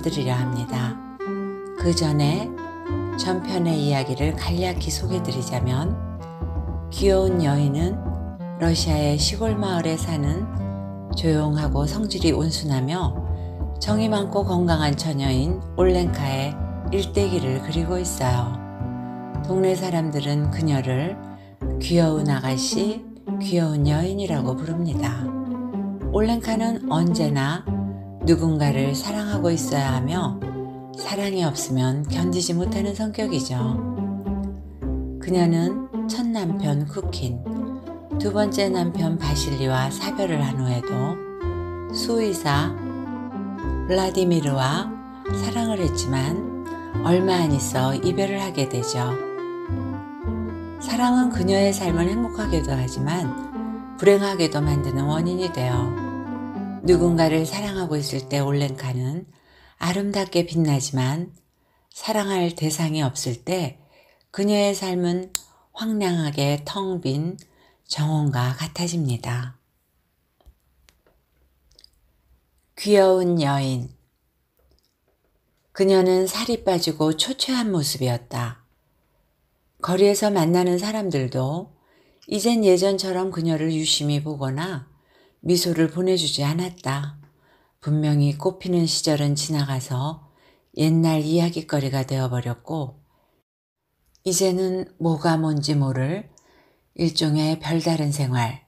읽어드리려 합니다. 그 전에 전편의 이야기를 간략히 소개드리자면 귀여운 여인은 러시아의 시골 마을에 사는 조용하고 성질이 온순하며 정이 많고 건강한 처녀인 올렌카의 일대기를 그리고 있어요. 동네 사람들은 그녀를 귀여운 아가씨, 귀여운 여인이라고 부릅니다. 올렌카는 언제나 누군가를 사랑하고 있어야 하며 사랑이 없으면 견디지 못하는 성격이죠. 그녀는 첫 남편 쿠킨, 두 번째 남편 바실리와 사별을 한 후에도 수의사 블라디미르와 사랑을 했지만 얼마 안 있어 이별을 하게 되죠. 사랑은 그녀의 삶을 행복하게도 하지만 불행하게도 만드는 원인이 되어 누군가를 사랑하고 있을 때 올렌카는 아름답게 빛나지만 사랑할 대상이 없을 때 그녀의 삶은 황량하게 텅 빈 정원과 같아집니다. 귀여운 여인 그녀는 살이 빠지고 초췌한 모습이었다. 거리에서 만나는 사람들도 이젠 예전처럼 그녀를 유심히 보거나 미소를 보내주지 않았다. 분명히 꽃피는 시절은 지나가서 옛날 이야기거리가 되어버렸고 이제는 뭐가 뭔지 모를 일종의 별다른 생활,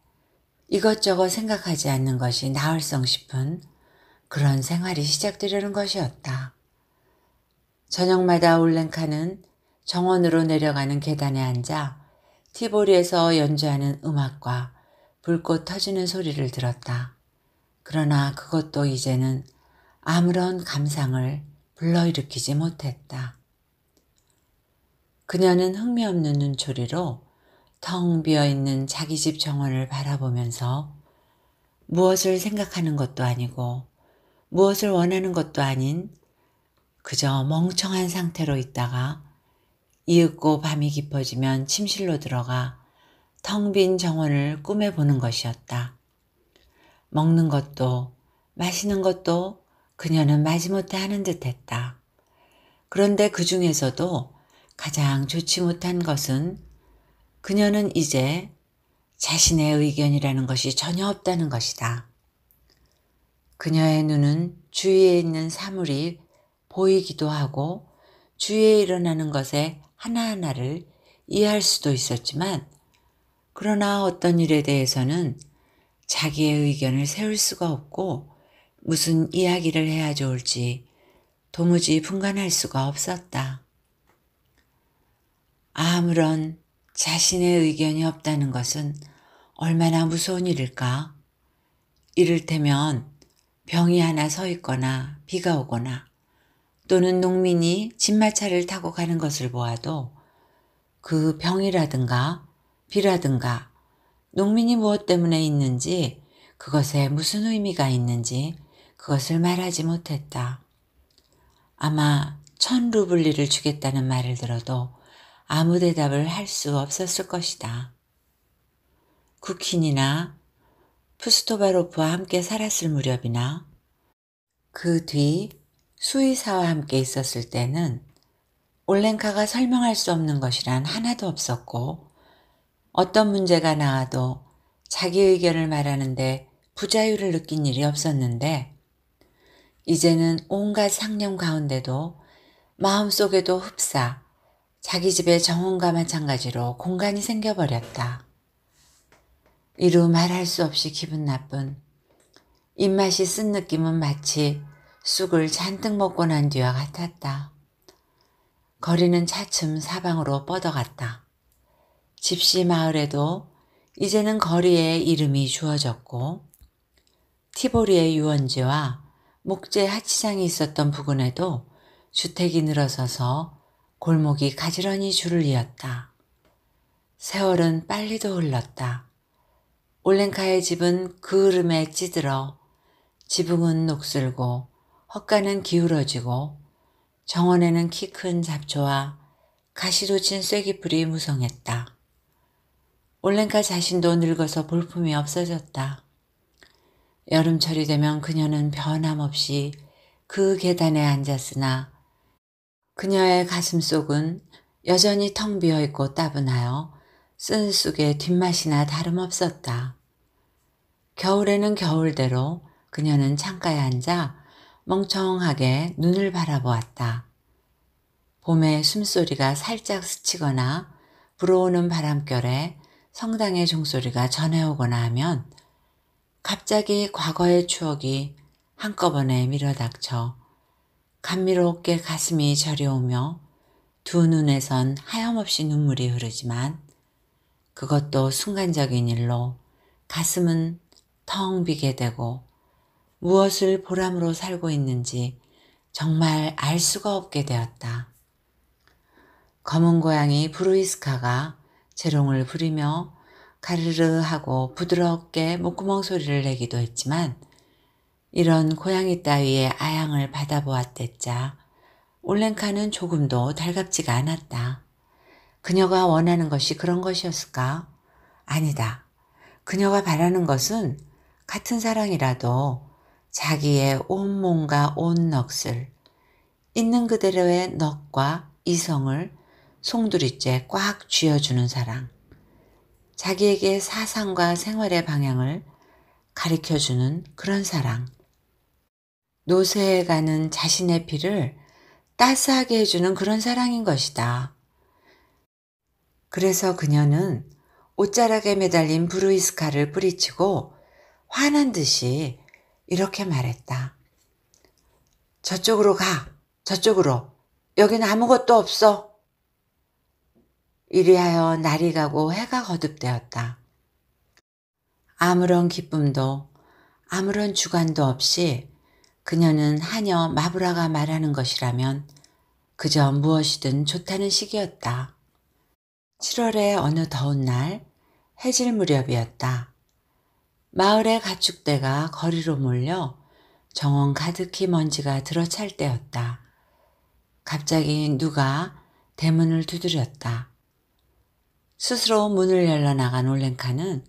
이것저것 생각하지 않는 것이 나을성 싶은 그런 생활이 시작되려는 것이었다. 저녁마다 올렌카는 정원으로 내려가는 계단에 앉아 티보리에서 연주하는 음악과 불꽃 터지는 소리를 들었다. 그러나 그것도 이제는 아무런 감상을 불러일으키지 못했다. 그녀는 흥미없는 눈초리로 텅 비어있는 자기 집 정원을 바라보면서 무엇을 생각하는 것도 아니고 무엇을 원하는 것도 아닌 그저 멍청한 상태로 있다가 이윽고 밤이 깊어지면 침실로 들어가 텅빈 정원을 꿈에 보는 것이었다. 먹는 것도 마시는 것도 그녀는 마지못해 하는 듯했다. 그런데 그 중에서도 가장 좋지 못한 것은 그녀는 이제 자신의 의견이라는 것이 전혀 없다는 것이다. 그녀의 눈은 주위에 있는 사물이 보이기도 하고 주위에 일어나는 것의 하나하나를 이해할 수도 있었지만 그러나 어떤 일에 대해서는 자기의 의견을 세울 수가 없고 무슨 이야기를 해야 좋을지 도무지 분간할 수가 없었다. 아무런 자신의 의견이 없다는 것은 얼마나 무서운 일일까? 이를테면 병이 하나 서 있거나 비가 오거나 또는 농민이 진마차를 타고 가는 것을 보아도 그 병이라든가 비라든가 농민이 무엇 때문에 있는지 그것에 무슨 의미가 있는지 그것을 말하지 못했다. 아마 천 루블리를 주겠다는 말을 들어도 아무 대답을 할 수 없었을 것이다. 쿠킨이나 푸스토바로프와 함께 살았을 무렵이나 그 뒤 수의사와 함께 있었을 때는 올렌카가 설명할 수 없는 것이란 하나도 없었고 어떤 문제가 나와도 자기 의견을 말하는데 부자유를 느낀 일이 없었는데 이제는 온갖 상념 가운데도 마음속에도 흡사 자기 집의 정원과 마찬가지로 공간이 생겨버렸다. 이루 말할 수 없이 기분 나쁜 입맛이 쓴 느낌은 마치 쑥을 잔뜩 먹고 난 뒤와 같았다. 거리는 차츰 사방으로 뻗어갔다. 집시 마을에도 이제는 거리의 이름이 주어졌고 티보리의 유원지와 목재 하치장이 있었던 부근에도 주택이 늘어서서 골목이 가지런히 줄을 이었다. 세월은 빨리도 흘렀다. 올렌카의 집은 그 흐름에 찌들어 지붕은 녹슬고 헛간은 기울어지고 정원에는 키 큰 잡초와 가시도 친 쐐기풀이 무성했다. 올렌카 자신도 늙어서 볼품이 없어졌다. 여름철이 되면 그녀는 변함없이 그 계단에 앉았으나 그녀의 가슴 속은 여전히 텅 비어 있고 따분하여 쓴쑥의 뒷맛이나 다름없었다. 겨울에는 겨울대로 그녀는 창가에 앉아 멍청하게 눈을 바라보았다. 봄에 숨소리가 살짝 스치거나 불어오는 바람결에 성당의 종소리가 전해오거나 하면 갑자기 과거의 추억이 한꺼번에 밀어닥쳐 감미롭게 가슴이 저려오며 두 눈에선 하염없이 눈물이 흐르지만 그것도 순간적인 일로 가슴은 텅 비게 되고 무엇을 보람으로 살고 있는지 정말 알 수가 없게 되었다. 검은 고양이 브루이스카가 재롱을 부리며 가르르 하고 부드럽게 목구멍 소리를 내기도 했지만 이런 고양이 따위의 아양을 받아보았댔자 올렌카는 조금도 달갑지가 않았다. 그녀가 원하는 것이 그런 것이었을까? 아니다. 그녀가 바라는 것은 같은 사랑이라도 자기의 온 몸과 온 넋을 있는 그대로의 넋과 이성을 송두리째 꽉 쥐어주는 사랑. 자기에게 사상과 생활의 방향을 가르쳐주는 그런 사랑. 노쇠에 가는 자신의 피를 따스하게 해주는 그런 사랑인 것이다. 그래서 그녀는 옷자락에 매달린 브루이스카를 뿌리치고 화난 듯이 이렇게 말했다. 저쪽으로 가. 저쪽으로. 여기는 아무것도 없어. 이리하여 날이 가고 해가 거듭되었다. 아무런 기쁨도 아무런 주관도 없이 그녀는 하녀 마브라가 말하는 것이라면 그저 무엇이든 좋다는 시기였다. 7월의 어느 더운 날 해질 무렵이었다. 마을의 가축대가 거리로 몰려 정원 가득히 먼지가 들어찰 때였다. 갑자기 누가 대문을 두드렸다. 스스로 문을 열러 나간 올렌카는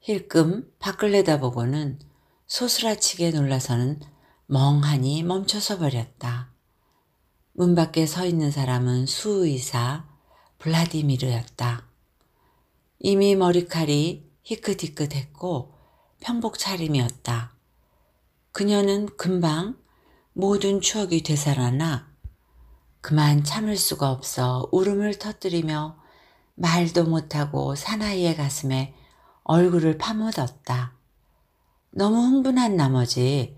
힐끔 밖을 내다보고는 소스라치게 놀라서는 멍하니 멈춰서 버렸다. 문 밖에 서 있는 사람은 수의사 블라디미르였다. 이미 머리칼이 희끗희끗했고 평복 차림이었다. 그녀는 금방 모든 추억이 되살아나 그만 참을 수가 없어 울음을 터뜨리며 말도 못하고 사나이의 가슴에 얼굴을 파묻었다. 너무 흥분한 나머지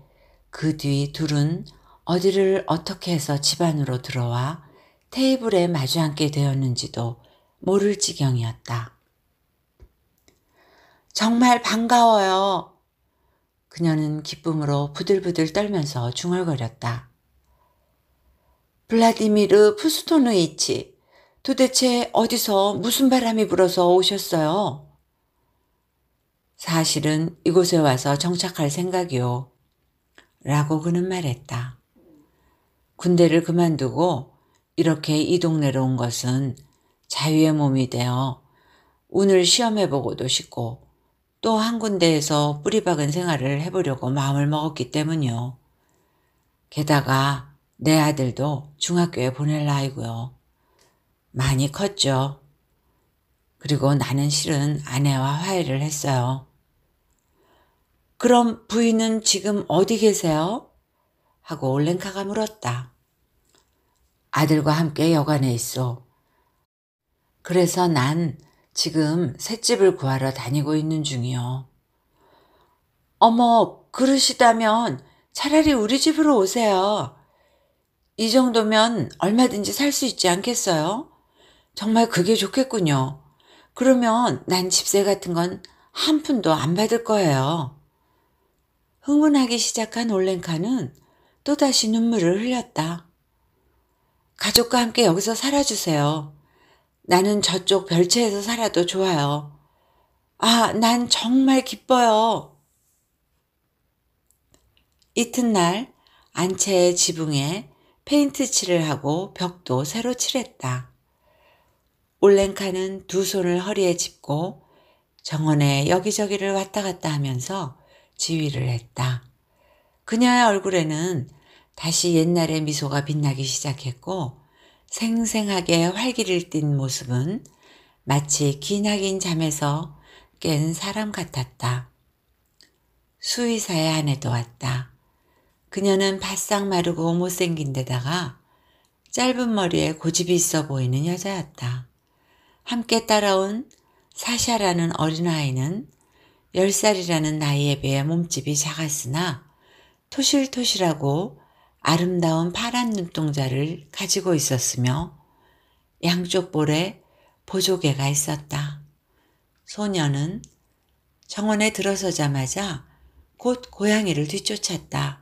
그 뒤 둘은 어디를 어떻게 해서 집 안으로 들어와 테이블에 마주 앉게 되었는지도 모를 지경이었다. 정말 반가워요. 그녀는 기쁨으로 부들부들 떨면서 중얼거렸다. 블라디미르 푸스토누이치 도대체 어디서 무슨 바람이 불어서 오셨어요? 사실은 이곳에 와서 정착할 생각이요. 라고 그는 말했다. 군대를 그만두고 이렇게 이 동네로 온 것은 자유의 몸이 되어 운을 시험해보고도 싶고 또 한 군데에서 뿌리박은 생활을 해보려고 마음을 먹었기 때문이요. 게다가 내 아들도 중학교에 보낼 나이고요. 많이 컸죠. 그리고 나는 실은 아내와 화해를 했어요. 그럼 부인은 지금 어디 계세요? 하고 올랭카가 물었다. 아들과 함께 여관에 있어. 그래서 난 지금 새집을 구하러 다니고 있는 중이요. 어머, 그러시다면 차라리 우리 집으로 오세요. 이 정도면 얼마든지 살 수 있지 않겠어요? 정말 그게 좋겠군요. 그러면 난 집세 같은 건 한 푼도 안 받을 거예요. 흥분하기 시작한 올렌카는 또다시 눈물을 흘렸다. 가족과 함께 여기서 살아주세요. 나는 저쪽 별채에서 살아도 좋아요. 아, 난 정말 기뻐요. 이튿날 안채의 지붕에 페인트 칠을 하고 벽도 새로 칠했다. 올렌카는 두 손을 허리에 짚고 정원에 여기저기를 왔다 갔다 하면서 지휘를 했다. 그녀의 얼굴에는 다시 옛날의 미소가 빛나기 시작했고 생생하게 활기를 띤 모습은 마치 기나긴 잠에서 깬 사람 같았다. 수의사의 아내도 왔다. 그녀는 바싹 마르고 못생긴 데다가 짧은 머리에 고집이 있어 보이는 여자였다. 함께 따라온 사샤라는 어린아이는 10살이라는 나이에 비해 몸집이 작았으나 토실토실하고 아름다운 파란 눈동자를 가지고 있었으며 양쪽 볼에 보조개가 있었다. 소녀는 정원에 들어서자마자 곧 고양이를 뒤쫓았다.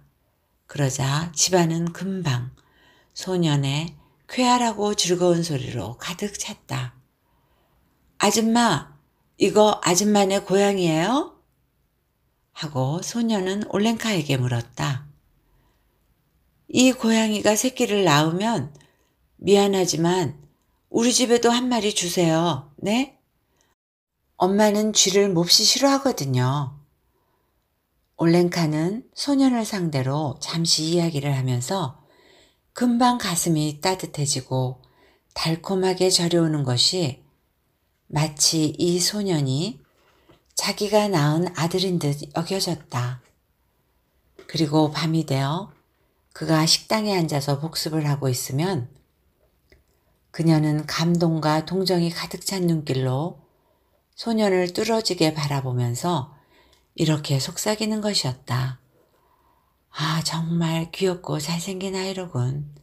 그러자 집안은 금방 소년의 쾌활하고 즐거운 소리로 가득 찼다. 아줌마, 이거 아줌마네 고향이에요? 하고 소녀는 올렌카에게 물었다. 이 고양이가 새끼를 낳으면 미안하지만 우리 집에도 한 마리 주세요. 네? 엄마는 쥐를 몹시 싫어하거든요. 올렌카는 소년을 상대로 잠시 이야기를 하면서 금방 가슴이 따뜻해지고 달콤하게 절여오는 것이 마치 이 소년이 자기가 낳은 아들인 듯 여겨졌다. 그리고 밤이 되어 그가 식당에 앉아서 복습을 하고 있으면 그녀는 감동과 동정이 가득 찬 눈길로 소년을 뚫어지게 바라보면서 이렇게 속삭이는 것이었다. 아, 정말 귀엽고 잘생긴 아이로군.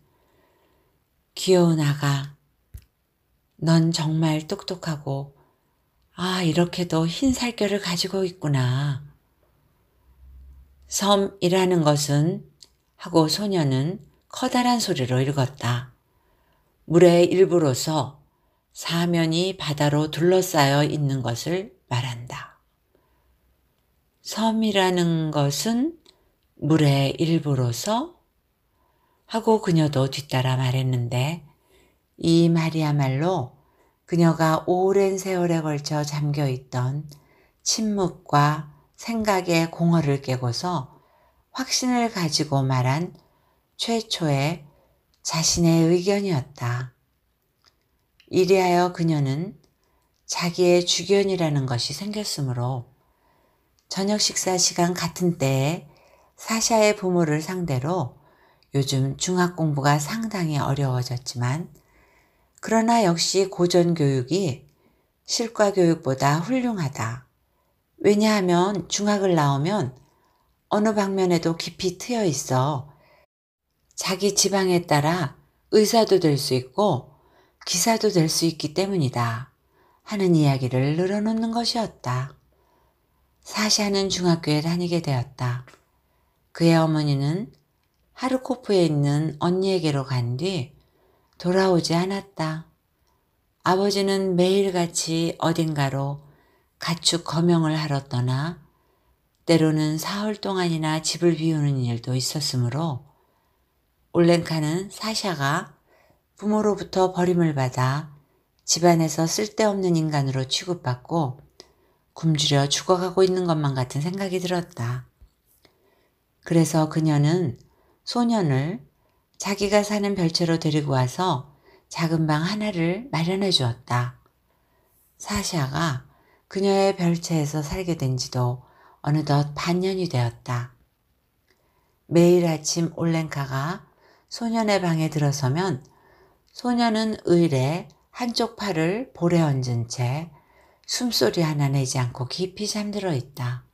귀여운 아가, 넌 정말 똑똑하고 아 이렇게도 흰살결을 가지고 있구나. 섬이라는 것은 하고 소녀는 커다란 소리로 읽었다. 물의 일부로서 사면이 바다로 둘러싸여 있는 것을 말한다. 섬이라는 것은 물의 일부로서 하고 그녀도 뒤따라 말했는데 이 말이야말로 그녀가 오랜 세월에 걸쳐 잠겨 있던 침묵과 생각의 공허를 깨고서 확신을 가지고 말한 최초의 자신의 의견이었다. 이리하여 그녀는 자기의 주견이라는 것이 생겼으므로 저녁 식사 시간 같은 때에 사샤의 부모를 상대로 요즘 중학 공부가 상당히 어려워졌지만 그러나 역시 고전교육이 실과교육보다 훌륭하다. 왜냐하면 중학을 나오면 어느 방면에도 깊이 트여 있어 자기 지방에 따라 의사도 될 수 있고 기사도 될 수 있기 때문이다. 하는 이야기를 늘어놓는 것이었다. 사시하는 중학교에 다니게 되었다. 그의 어머니는 하르코프에 있는 언니에게로 간뒤 돌아오지 않았다. 아버지는 매일같이 어딘가로 가축 거명을 하러 떠나 때로는 사흘 동안이나 집을 비우는 일도 있었으므로 올렌카는 사샤가 부모로부터 버림을 받아 집안에서 쓸데없는 인간으로 취급받고 굶주려 죽어가고 있는 것만 같은 생각이 들었다. 그래서 그녀는 소년을 자기가 사는 별채로 데리고 와서 작은 방 하나를 마련해 주었다. 사샤가 그녀의 별채에서 살게 된 지도 어느덧 반년이 되었다. 매일 아침 올렌카가 소년의 방에 들어서면 소년은 의뢰 한쪽 팔을 볼에 얹은 채 숨소리 하나 내지 않고 깊이 잠들어 있다.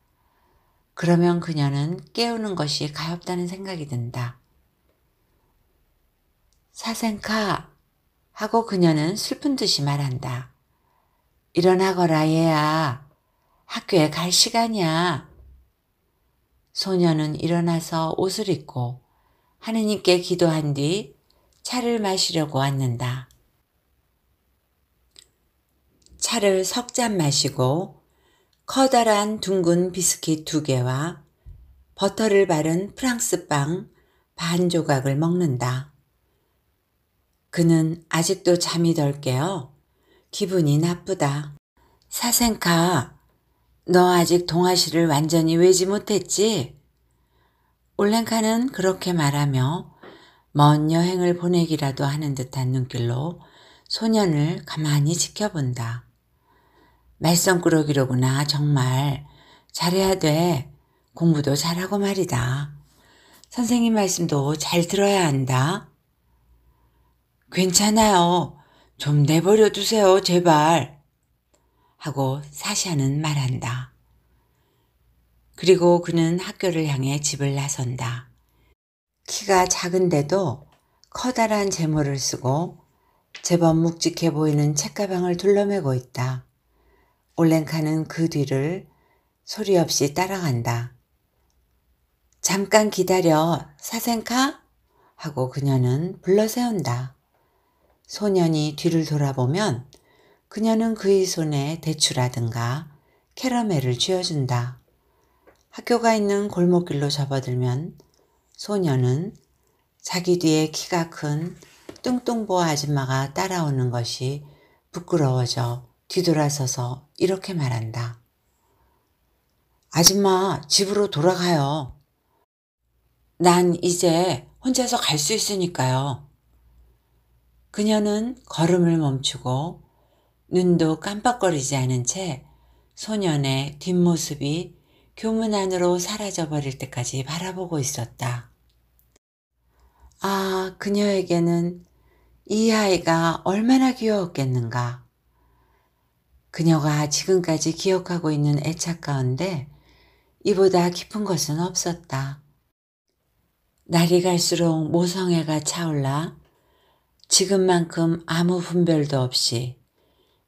그러면 그녀는 깨우는 것이 가엾다는 생각이 든다. 사생카 하고 그녀는 슬픈 듯이 말한다. 일어나거라 얘야. 학교에 갈 시간이야. 소녀는 일어나서 옷을 입고 하느님께 기도한 뒤 차를 마시려고 왔는다. 차를 석 잔 마시고 커다란 둥근 비스킷 두 개와 버터를 바른 프랑스 빵 반 조각을 먹는다. 그는 아직도 잠이 덜 깨어 기분이 나쁘다. 사생카, 너 아직 동아시를 완전히 외지 못했지? 올렌카는 그렇게 말하며 먼 여행을 보내기라도 하는 듯한 눈길로 소년을 가만히 지켜본다. 말썽꾸러기로구나 정말 잘해야 돼 공부도 잘하고 말이다. 선생님 말씀도 잘 들어야 한다. 괜찮아요. 좀 내버려 두세요, 제발. 하고 사샤는 말한다. 그리고 그는 학교를 향해 집을 나선다. 키가 작은데도 커다란 재물을 쓰고 제법 묵직해 보이는 책가방을 둘러매고 있다. 올렌카는 그 뒤를 소리 없이 따라간다. 잠깐 기다려, 사생카? 하고 그녀는 불러 세운다. 소년이 뒤를 돌아보면 그녀는 그의 손에 대추라든가 캐러멜을 쥐어준다. 학교가 있는 골목길로 접어들면 소년은 자기 뒤에 키가 큰 뚱뚱보 아줌마가 따라오는 것이 부끄러워져 뒤돌아서서 이렇게 말한다. 아줌마 집으로 돌아가요. 난 이제 혼자서 갈 수 있으니까요. 그녀는 걸음을 멈추고 눈도 깜빡거리지 않은 채 소년의 뒷모습이 교문 안으로 사라져버릴 때까지 바라보고 있었다. 아, 그녀에게는 이 아이가 얼마나 귀여웠겠는가. 그녀가 지금까지 기억하고 있는 애착 가운데 이보다 깊은 것은 없었다. 날이 갈수록 모성애가 차올라 지금만큼 아무 분별도 없이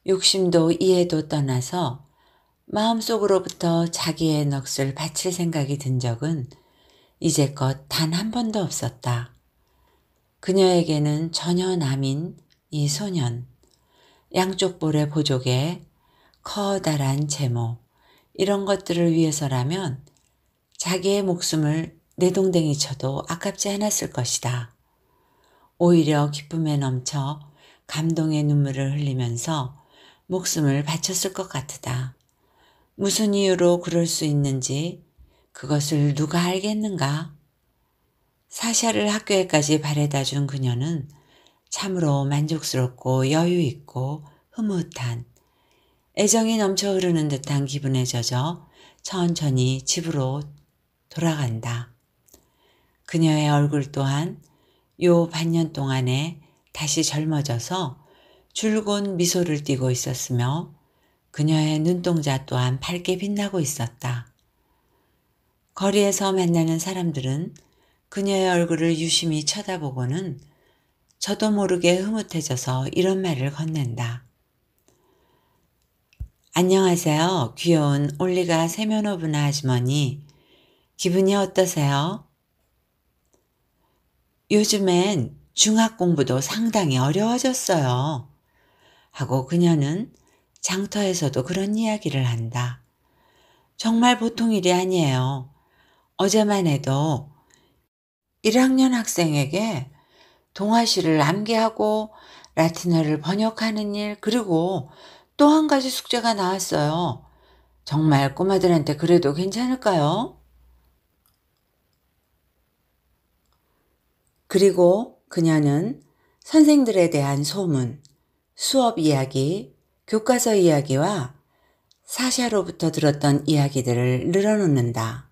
욕심도 이해도 떠나서 마음속으로부터 자기의 넋을 바칠 생각이 든 적은 이제껏 단 한 번도 없었다. 그녀에게는 전혀 남인 이 소년, 양쪽 볼의 보조개, 커다란 제모, 이런 것들을 위해서라면 자기의 목숨을 내동댕이 쳐도 아깝지 않았을 것이다. 오히려 기쁨에 넘쳐 감동의 눈물을 흘리면서 목숨을 바쳤을 것 같으다. 무슨 이유로 그럴 수 있는지 그것을 누가 알겠는가? 사샤를 학교에까지 바래다 준 그녀는 참으로 만족스럽고 여유 있고 흐뭇한 애정이 넘쳐 흐르는 듯한 기분에 젖어 천천히 집으로 돌아간다. 그녀의 얼굴 또한 요 반년 동안에 다시 젊어져서 줄곧 미소를 띠고 있었으며 그녀의 눈동자 또한 밝게 빛나고 있었다. 거리에서 만나는 사람들은 그녀의 얼굴을 유심히 쳐다보고는 저도 모르게 흐뭇해져서 이런 말을 건넨다. 안녕하세요. 귀여운 올리가 세면호분 아주머니. 기분이 어떠세요? 요즘엔 중학 공부도 상당히 어려워졌어요. 하고 그녀는 장터에서도 그런 이야기를 한다. 정말 보통 일이 아니에요. 어제만 해도 1학년 학생에게 동아시를 암기하고 라틴어를 번역하는 일 그리고 또 한 가지 숙제가 나왔어요. 정말 꼬마들한테 그래도 괜찮을까요? 그리고 그녀는 선생들에 대한 소문, 수업 이야기, 교과서 이야기와 사샤로부터 들었던 이야기들을 늘어놓는다.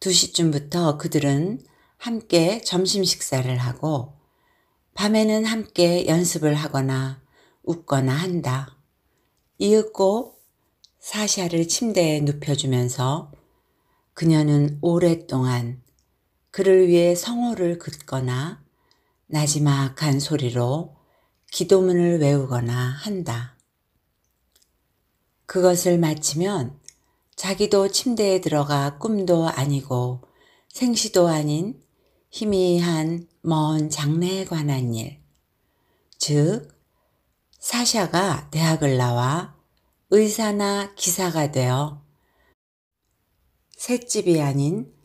2시쯤부터 그들은 함께 점심 식사를 하고 밤에는 함께 연습을 하거나 웃거나 한다. 이윽고 사샤를 침대에 눕혀주면서 그녀는 오랫동안 그를 위해 성호를 긋거나 나지막한 소리로 기도문을 외우거나 한다. 그것을 마치면 자기도 침대에 들어가 꿈도 아니고 생시도 아닌 희미한 먼 장래에 관한 일, 즉 사샤가 대학을 나와 의사나 기사가 되어 새집이 아닌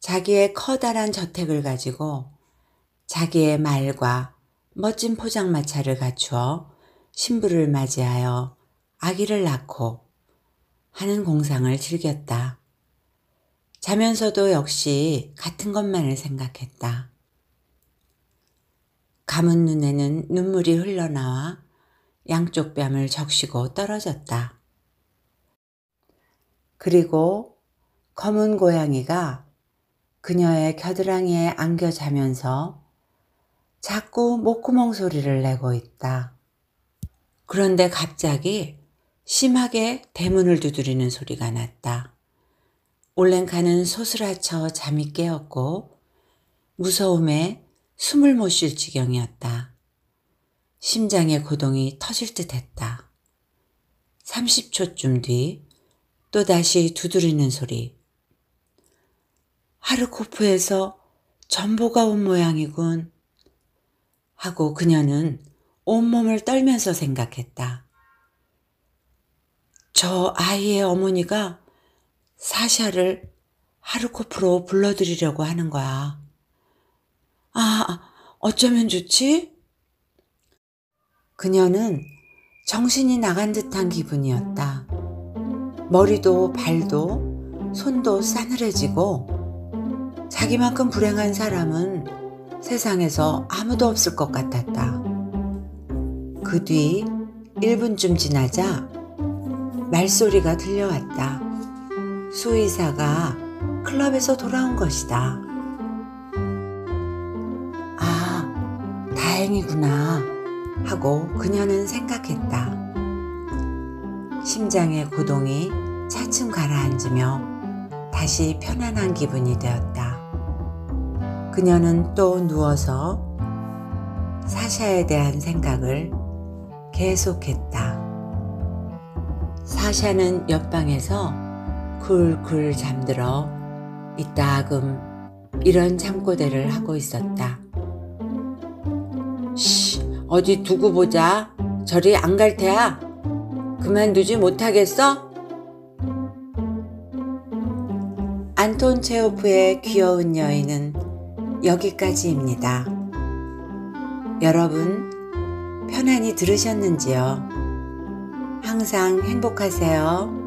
자기의 커다란 저택을 가지고 자기의 말과 멋진 포장마차를 갖추어 신부를 맞이하여 아기를 낳고 하는 공상을 즐겼다. 자면서도 역시 같은 것만을 생각했다. 감은 눈에는 눈물이 흘러나와 양쪽 뺨을 적시고 떨어졌다. 그리고 검은 고양이가 그녀의 겨드랑이에 안겨 자면서 자꾸 목구멍 소리를 내고 있다. 그런데 갑자기 심하게 대문을 두드리는 소리가 났다. 올랭카는 소스라쳐 잠이 깨었고 무서움에 숨을 못 쉴 지경이었다. 심장의 고동이 터질 듯 했다. 30초쯤 뒤 또다시 두드리는 소리. 하르코프에서 전보가 온 모양이군. 하고 그녀는 온몸을 떨면서 생각했다. 저 아이의 어머니가 사샤를 하르코프로 불러들이려고 하는 거야. 아, 어쩌면 좋지? 그녀는 정신이 나간 듯한 기분이었다. 머리도 발도 손도 싸늘해지고 자기만큼 불행한 사람은 세상에서 아무도 없을 것 같았다. 그 뒤 1분쯤 지나자 말소리가 들려왔다. 수의사가 클럽에서 돌아온 것이다. 아, 다행이구나. 하고 그녀는 생각했다. 심장의 고동이 차츰 가라앉으며 다시 편안한 기분이 되었다. 그녀는 또 누워서 사샤에 대한 생각을 계속했다. 사샤는 옆방에서 굴굴 잠들어 이따금 이런 잠꼬대를 하고 있었다. 쉬, 어디 두고 보자. 저리 안 갈 테야. 그만두지 못하겠어? 안톤 체오프의 귀여운 여인은 여기까지입니다. 여러분, 편안히 들으셨는지요? 항상 행복하세요.